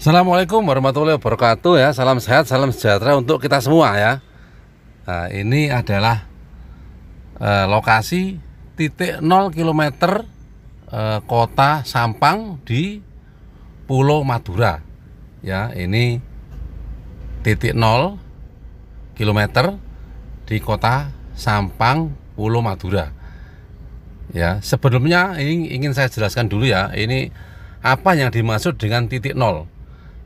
Assalamualaikum warahmatullahi wabarakatuh ya Salam sehat, salam sejahtera untuk kita semua ya Nah ini adalah eh, lokasi titik 0 km eh, kota Sampang di Pulau Madura Ya ini titik 0 km di kota Sampang Pulau Madura Ya sebelumnya ini ingin saya jelaskan dulu ya Ini apa yang dimaksud dengan titik 0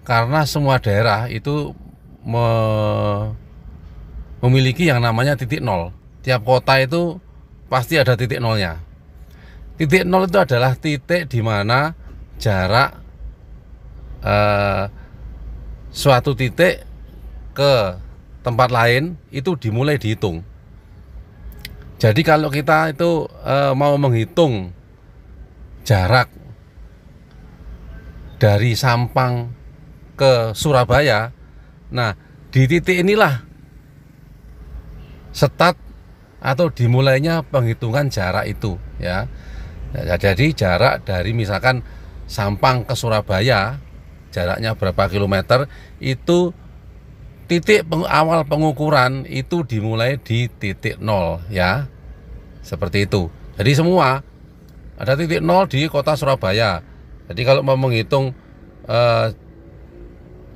karena semua daerah itu me memiliki yang namanya titik nol. Tiap kota itu pasti ada titik nolnya. Titik nol itu adalah titik di mana jarak eh, suatu titik ke tempat lain itu dimulai dihitung. Jadi kalau kita itu eh, mau menghitung jarak dari Sampang ke Surabaya. Nah, di titik inilah setat atau dimulainya penghitungan jarak itu ya. Nah, jadi jarak dari misalkan Sampang ke Surabaya jaraknya berapa kilometer itu titik peng, awal pengukuran itu dimulai di titik nol ya. Seperti itu. Jadi semua ada titik nol di kota Surabaya. Jadi kalau mau menghitung eh,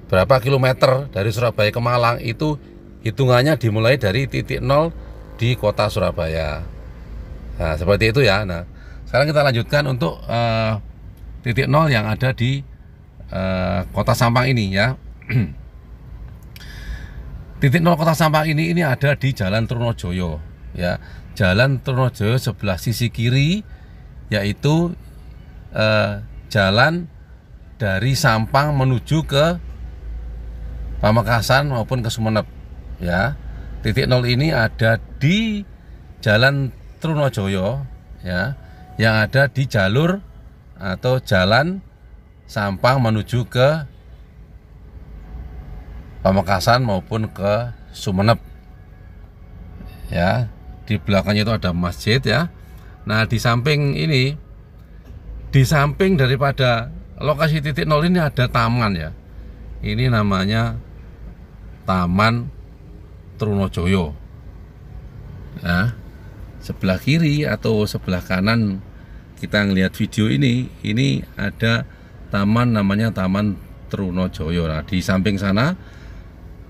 berapa kilometer dari Surabaya ke Malang itu hitungannya dimulai dari titik nol di kota Surabaya. Nah, seperti itu ya. Nah, sekarang kita lanjutkan untuk uh, titik nol yang ada di uh, kota Sampang ini ya. titik nol kota Sampang ini ini ada di Jalan Trunojoyo ya. Jalan Trunojoyo sebelah sisi kiri yaitu uh, jalan dari Sampang menuju ke Pamekasan maupun ke Sumeneb ya. Titik nol ini ada di Jalan Trunojoyo ya yang ada di jalur atau jalan Sampang menuju ke Pamekasan maupun ke Sumeneb ya di belakangnya itu ada masjid ya nah di samping ini di samping daripada lokasi titik nol ini ada taman ya ini namanya Taman Trunojoyo. Nah, sebelah kiri atau sebelah kanan kita ngelihat video ini, ini ada taman namanya Taman Trunojoyo. Nah, di samping sana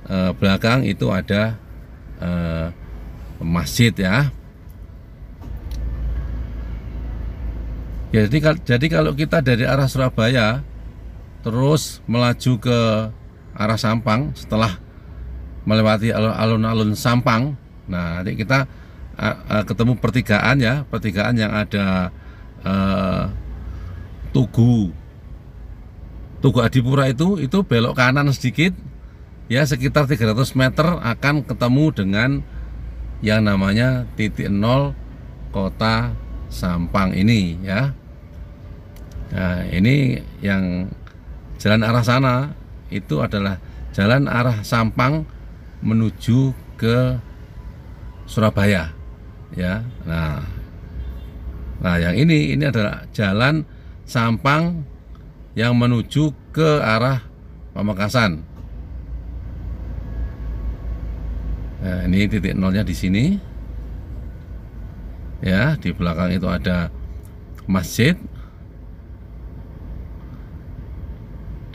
eh, belakang itu ada eh, masjid ya. ya jadi jadi kalau kita dari arah Surabaya terus melaju ke arah Sampang setelah melewati alun-alun Sampang. Nah, nanti kita uh, uh, ketemu pertigaan ya, pertigaan yang ada uh, Tugu. Tugu Adipura itu itu belok kanan sedikit ya sekitar 300 meter akan ketemu dengan yang namanya titik nol kota Sampang ini ya. Nah, ini yang jalan arah sana itu adalah jalan arah Sampang menuju ke Surabaya ya nah nah yang ini ini adalah jalan Sampang yang menuju ke arah Pamekasan nah, ini titik nolnya di sini ya di belakang itu ada masjid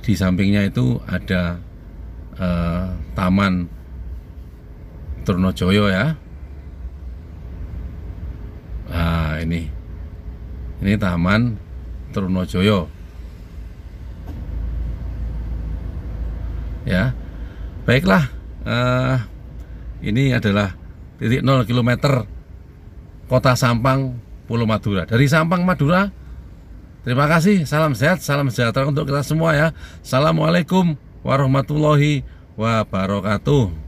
di sampingnya itu ada eh, taman Trunojoyo ya nah ini ini Taman Trunojoyo ya baiklah eh ini adalah titik 0 km kota Sampang Pulau Madura dari Sampang Madura terima kasih salam sehat salam sejahtera untuk kita semua ya assalamualaikum warahmatullahi wabarakatuh